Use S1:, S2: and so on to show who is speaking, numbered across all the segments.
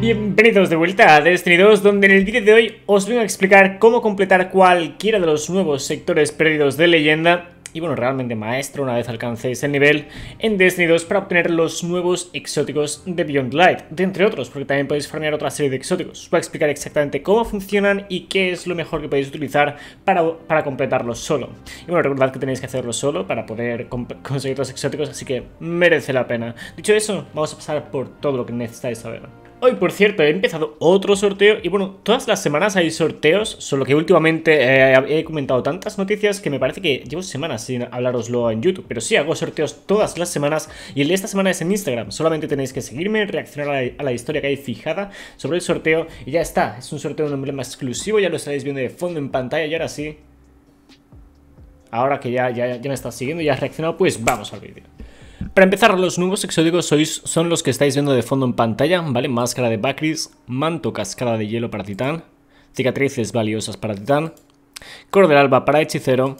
S1: Bienvenidos de vuelta a Destiny 2, donde en el vídeo de hoy os vengo a explicar cómo completar cualquiera de los nuevos sectores perdidos de leyenda y bueno, realmente maestro una vez alcancéis el nivel en Destiny 2 para obtener los nuevos exóticos de Beyond Light, de entre otros, porque también podéis farmear otra serie de exóticos. Os voy a explicar exactamente cómo funcionan y qué es lo mejor que podéis utilizar para, para completarlos solo. Y bueno, recordad que tenéis que hacerlo solo para poder conseguir los exóticos, así que merece la pena. Dicho eso, vamos a pasar por todo lo que necesitáis saber. Hoy, por cierto, he empezado otro sorteo y bueno, todas las semanas hay sorteos, solo que últimamente eh, he comentado tantas noticias que me parece que llevo semanas sin hablaroslo en YouTube, pero sí hago sorteos todas las semanas y el de esta semana es en Instagram, solamente tenéis que seguirme, reaccionar a la, historia que hay fijada sobre el sorteo y ya está, es un sorteo de un emblema exclusivo, ya lo estáis viendo de fondo en pantalla y ahora sí, ahora que ya, ya, ya me estás siguiendo y ya has reaccionado, pues vamos al vídeo. Para empezar, los nuevos exóticos sois, son los que estáis viendo de fondo en pantalla, ¿vale? Máscara de Bacris, manto cascada de hielo para Titán, cicatrices valiosas para Titán, Cordel Alba para Hechicero,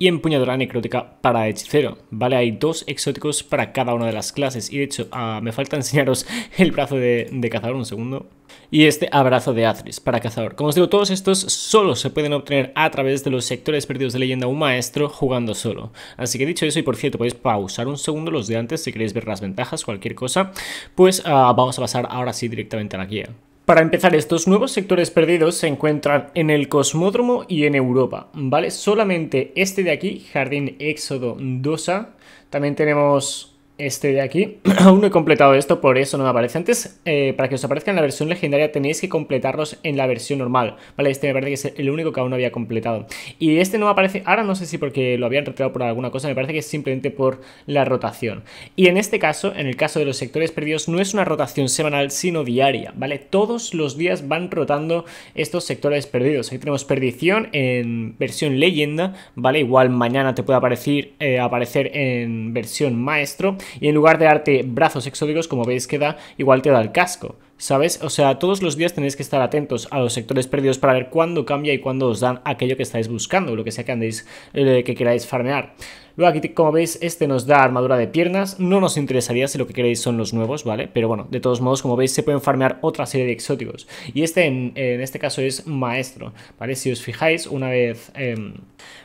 S1: y empuñadura necrótica para hechicero, ¿vale? Hay dos exóticos para cada una de las clases y de hecho ah, me falta enseñaros el brazo de, cazador, un segundo y este abrazo de Atris para cazador. Como os digo, todos estos solo se pueden obtener a través de los sectores perdidos de leyenda un maestro jugando solo. Así que dicho eso, y por cierto, podéis pausar un segundo los de antes si queréis ver las ventajas, cualquier cosa, pues ah, vamos a pasar ahora sí directamente a la guía. Para empezar, estos nuevos sectores perdidos se encuentran en el Cosmódromo y en Europa, ¿vale? Solamente este de aquí, Jardín Éxodo 2A. También tenemos este de aquí. Aún no he completado esto, por eso no me aparece antes. Eh, para que os aparezca en la versión legendaria tenéis que completarlos en la versión normal, ¿vale? Este me parece que es el único que aún no había completado. Y este no me aparece, ahora no sé si porque lo habían retirado por alguna cosa, me parece que es simplemente por la rotación. Y en este caso, en el caso de los sectores perdidos, no es una rotación semanal, sino diaria, ¿vale? Todos los días van rotando estos sectores perdidos. Aquí tenemos perdición en versión leyenda, ¿vale? Igual mañana te puede aparecer, eh, aparecer en versión maestro y en lugar de darte brazos exóticos, como veis que da, igual te da el casco. ¿Sabes? O sea, todos los días tenéis que estar atentos a los sectores perdidos para ver cuándo cambia y cuándo os dan aquello que estáis buscando, lo que sea que eh, que queráis farmear. Luego aquí, como veis, este nos da armadura de piernas. No nos interesaría si lo que queréis son los nuevos, ¿vale? Pero bueno, de todos modos, como veis, se pueden farmear otra serie de exóticos. Y este, en, este caso, es maestro, ¿vale? Si os fijáis, una vez... Em,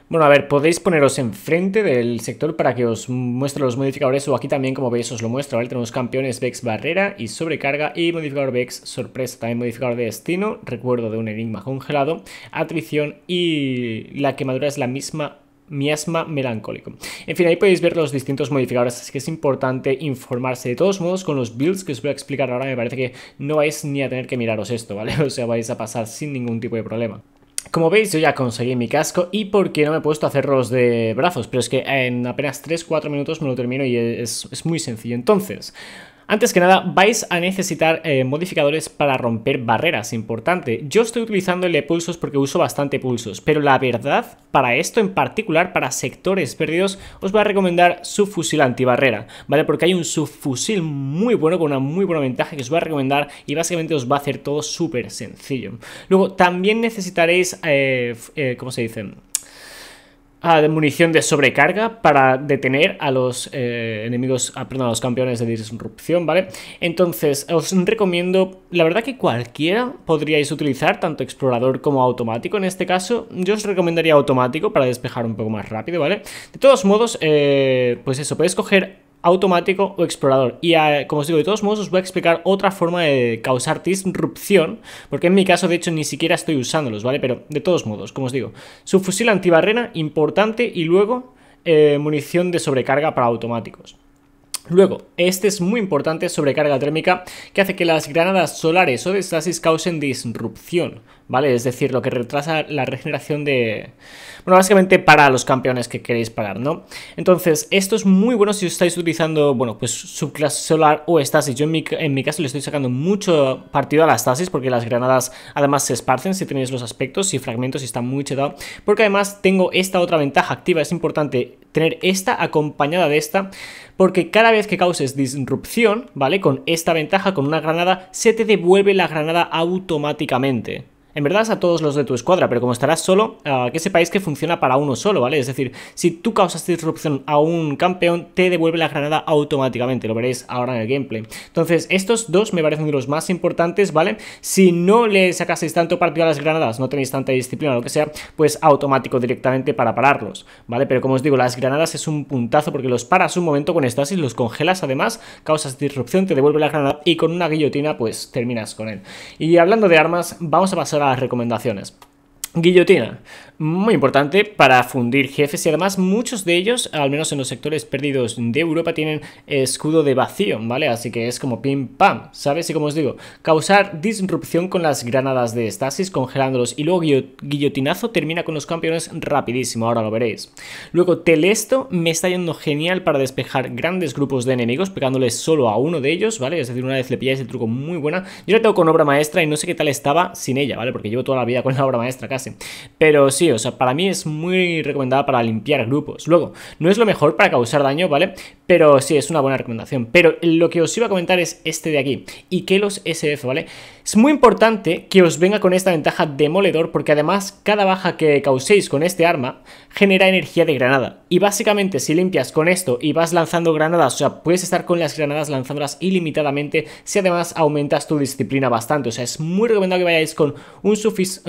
S1: bueno, a ver, podéis poneros enfrente del sector para que os muestre los modificadores o aquí también, como veis, os lo muestro, ¿vale? Tenemos campeones Vex Barrera y Sobrecarga y modificador Vex Sorpresa, también modificador de Destino, recuerdo de un enigma congelado, atrición y la quemadura es la misma miasma melancólico. En fin, ahí podéis ver los distintos modificadores, así que es importante informarse. De todos modos, con los builds que os voy a explicar ahora, me parece que no vais ni a tener que miraros esto, ¿vale? O sea, vais a pasar sin ningún tipo de problema. Como veis, yo ya conseguí mi casco y porque no me he puesto a hacer los de brazos, pero es que en apenas 3-4 minutos me lo termino y es, es muy sencillo. Entonces, antes que nada, vais a necesitar eh, modificadores para romper barreras, importante. Yo estoy utilizando el de pulsos porque uso bastante pulsos, pero la verdad, para esto en particular, para sectores perdidos, os voy a recomendar subfusil antibarrera, ¿vale? Porque hay un subfusil muy bueno, con una muy buena ventaja que os voy a recomendar y básicamente os va a hacer todo súper sencillo. Luego, también necesitaréis, eh, eh, ¿cómo se dicen? Ah, de munición de sobrecarga para detener a los eh, enemigos, ah, perdón, a los campeones de disrupción, ¿vale? Entonces, os recomiendo, la verdad que cualquiera podríais utilizar, tanto explorador como automático. En este caso, yo os recomendaría automático para despejar un poco más rápido, ¿vale? De todos modos, eh, pues eso, podéis coger automático o explorador. Y ah, como os digo, de todos modos os voy a explicar otra forma de causar disrupción, porque en mi caso de hecho ni siquiera estoy usándolos, ¿vale? Pero de todos modos, como os digo, subfusil antibarrena, importante, y luego eh, munición de sobrecarga para automáticos. Luego, este es muy importante sobrecarga térmica que hace que las granadas solares o de estasis causen disrupción, ¿vale? Es decir, lo que retrasa la regeneración de... Bueno, básicamente para los campeones que queréis parar, ¿no? Entonces, esto es muy bueno si estáis utilizando, bueno, pues subclase solar o estasis. Yo en mi, caso le estoy sacando mucho partido a la estasis porque las granadas además se esparcen si tenéis los aspectos y fragmentos y está muy chetado. Porque además tengo esta otra ventaja activa, es importante tener esta acompañada de esta, porque cada vez que causes disrupción, ¿vale? Con esta ventaja, con una granada, se te devuelve la granada automáticamente en verdad es a todos los de tu escuadra, pero como estarás solo, ah, que sepáis que funciona para uno solo, ¿vale? Es decir, si tú causas disrupción a un campeón, te devuelve la granada automáticamente, lo veréis ahora en el gameplay. Entonces, estos dos me parecen los más importantes, ¿vale? Si no le sacaseis tanto partido a las granadas, no tenéis tanta disciplina o lo que sea, pues automático directamente para pararlos, ¿vale? Pero como os digo, las granadas es un puntazo porque los paras un momento con estasis, los congelas además, causas disrupción, te devuelve la granada y con una guillotina pues terminas con él. Y hablando de armas, vamos a pasar a las recomendaciones. Guillotina, muy importante para fundir jefes y además muchos de ellos, al menos en los sectores perdidos de Europa, tienen escudo de vacío, ¿vale? Así que es como pim pam, ¿sabes? Y como os digo, causar disrupción con las granadas de estasis, congelándolos y luego guillotinazo termina con los campeones rapidísimo, ahora lo veréis. Luego Telesto me está yendo genial para despejar grandes grupos de enemigos, pegándoles solo a uno de ellos, ¿vale? Es decir, una vez le pilláis el truco muy buena. Yo la tengo con obra maestra y no sé qué tal estaba sin ella, ¿vale? Porque llevo toda la vida con la obra maestra casi pero sí, o sea, para mí es muy recomendada para limpiar grupos. Luego, no es lo mejor para causar daño, ¿vale? Pero sí, es una buena recomendación. Pero lo que os iba a comentar es este de aquí, y los SF, ¿vale? Es muy importante que os venga con esta ventaja demoledor porque además cada baja que causéis con este arma genera energía de granada. Y básicamente si limpias con esto y vas lanzando granadas, o sea, puedes estar con las granadas lanzándolas ilimitadamente si además aumentas tu disciplina bastante. O sea, es muy recomendado que vayáis con un,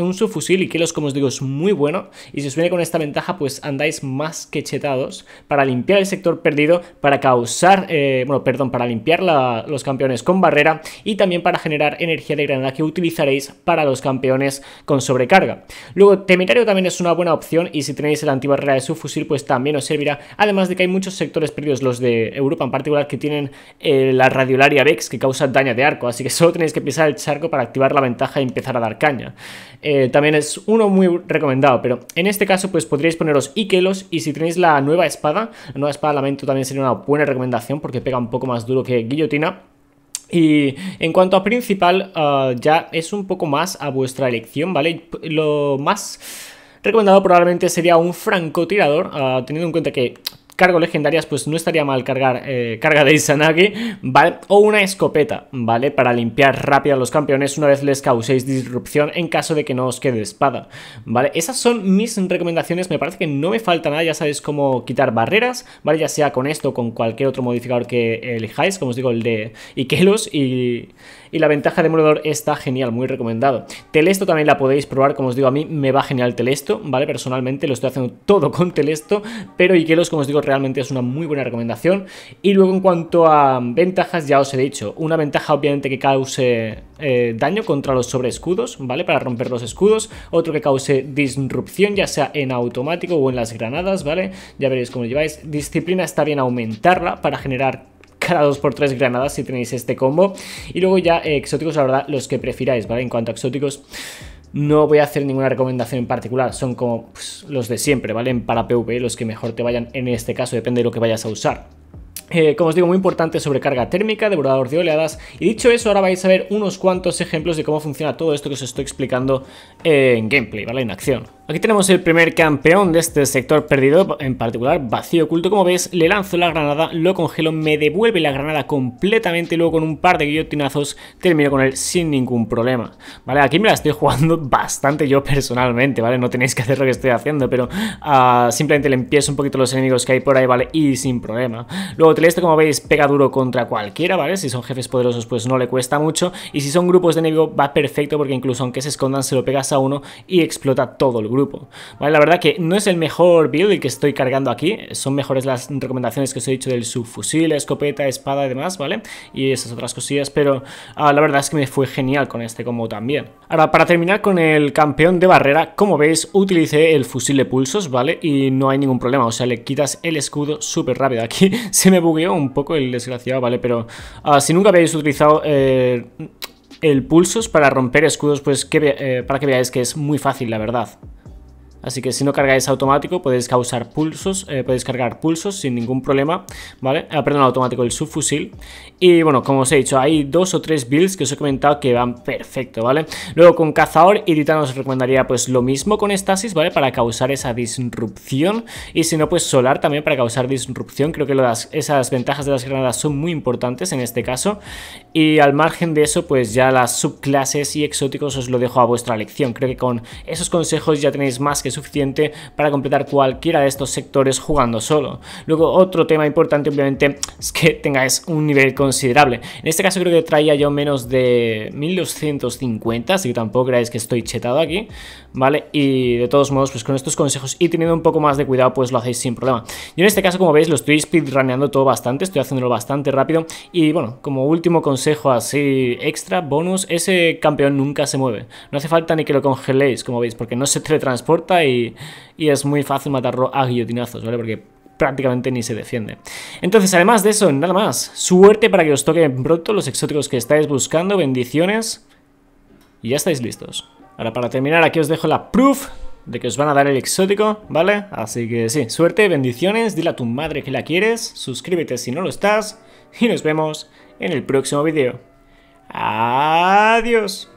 S1: un subfusil y que los, como os digo, es muy bueno. Y si os viene con esta ventaja, pues andáis más que chetados para limpiar el sector perdido, para causar, eh, bueno, perdón, para limpiar los campeones con barrera y también para generar energía de granada que utilizaréis para los campeones con sobrecarga. Luego, temerario también es una buena opción y si tenéis el antibarrera de su fusil, pues también os servirá, además de que hay muchos sectores perdidos, los de Europa en particular, que tienen eh, la radiolaria Vex que causa daño de arco, así que solo tenéis que pisar el charco para activar la ventaja y empezar a dar caña. Eh, también es uno muy recomendado, pero en este caso pues podríais poneros Ikelos y si tenéis la nueva espada, la nueva espada lamento también sería una buena recomendación porque pega un poco más duro que guillotina. Y en cuanto a principal, ah, ya es un poco más a vuestra elección, ¿vale? Lo más recomendado probablemente sería un francotirador, ah, teniendo en cuenta que cargo legendarias, pues no estaría mal cargar eh, carga de Isanagi ¿vale? O una escopeta, ¿vale? Para limpiar rápido a los campeones una vez les causéis disrupción en caso de que no os quede espada, ¿vale? Esas son mis recomendaciones, me parece que no me falta nada, ya sabéis cómo quitar barreras, ¿vale? Ya sea con esto o con cualquier otro modificador que elijáis, como os digo, el de Ikelos y, y la ventaja de Morador está genial, muy recomendado. Telesto también la podéis probar, como os digo, a mí me va genial Telesto, ¿vale? Personalmente lo estoy haciendo todo con Telesto, pero Ikelos, como os digo, realmente es una muy buena recomendación. Y luego en cuanto a ventajas, ya os he dicho, una ventaja obviamente que cause eh, daño contra los sobreescudos, ¿vale? Para romper los escudos, otro que cause disrupción, ya sea en automático o en las granadas, ¿vale? Ya veréis cómo lo lleváis. Disciplina está bien aumentarla para generar cada 2x3 granadas si tenéis este combo. Y luego ya eh, exóticos, la verdad, los que prefiráis, ¿vale? En cuanto a exóticos... No voy a hacer ninguna recomendación en particular, son como pues, los de siempre, ¿vale? Para PvP, los que mejor te vayan en este caso, depende de lo que vayas a usar. Eh, como os digo, muy importante sobrecarga térmica, devorador de oleadas. Y dicho eso, ahora vais a ver unos cuantos ejemplos de cómo funciona todo esto que os estoy explicando eh, en gameplay, ¿vale? En acción. Aquí tenemos el primer campeón de este sector perdido, en particular vacío oculto. Como veis, le lanzo la granada, lo congelo, me devuelve la granada completamente luego con un par de guillotinazos termino con él sin ningún problema. Vale, aquí me la estoy jugando bastante yo personalmente, ¿vale? No tenéis que hacer lo que estoy haciendo, pero ah, simplemente le empiezo un poquito los enemigos que hay por ahí, ¿vale? Y sin problema. Luego este, como veis, pega duro contra cualquiera, ¿vale? Si son jefes poderosos, pues no le cuesta mucho. Y si son grupos de enemigo, va perfecto, porque incluso aunque se escondan, se lo pegas a uno y explota todo el grupo. ¿Vale? La verdad que no es el mejor build el que estoy cargando aquí. Son mejores las recomendaciones que os he dicho del subfusil, escopeta, espada y demás, ¿vale? Y esas otras cosillas, pero ah, la verdad es que me fue genial con este combo también. Ahora, para terminar con el campeón de barrera, como veis, utilicé el fusil de pulsos, ¿vale? Y no hay ningún problema, o sea, le quitas el escudo súper rápido. Aquí se me un poco el desgraciado, vale, pero ah, si nunca habéis utilizado eh, el pulsos para romper escudos, pues eh, para que veáis que es muy fácil, la verdad. Así que si no cargáis automático podéis causar pulsos, eh, podéis cargar pulsos sin ningún problema, ¿vale? Aprende ah, automático el subfusil. Y bueno, como os he dicho, hay dos o tres builds que os he comentado que van perfecto, ¿vale? Luego con cazador y titán os recomendaría pues lo mismo con estasis, ¿vale? Para causar esa disrupción y si no pues solar también para causar disrupción. Creo que esas ventajas de las granadas son muy importantes en este caso. Y al margen de eso pues ya las subclases y exóticos os lo dejo a vuestra lección. Creo que con esos consejos ya tenéis más que suficiente para completar cualquiera de estos sectores jugando solo. Luego otro tema importante obviamente es que tengáis un nivel considerable. En este caso creo que traía yo menos de 1250, así que tampoco creáis que estoy chetado aquí, ¿vale? Y de todos modos pues con estos consejos y teniendo un poco más de cuidado pues lo hacéis sin problema. Yo en este caso como veis lo estoy speedruneando todo bastante, estoy haciéndolo bastante rápido y bueno, como último consejo así extra, bonus, ese campeón nunca se mueve. No hace falta ni que lo congeléis como veis porque no se teletransporta y, es muy fácil matarlo a guillotinazos, ¿vale? Porque prácticamente ni se defiende. Entonces, además de eso, nada más. Suerte para que os toquen pronto los exóticos que estáis buscando, bendiciones. Y ya estáis listos. Ahora, para terminar, aquí os dejo la proof de que os van a dar el exótico, ¿vale? Así que sí, suerte, bendiciones, dile a tu madre que la quieres, suscríbete si no lo estás, y nos vemos en el próximo vídeo. Adiós.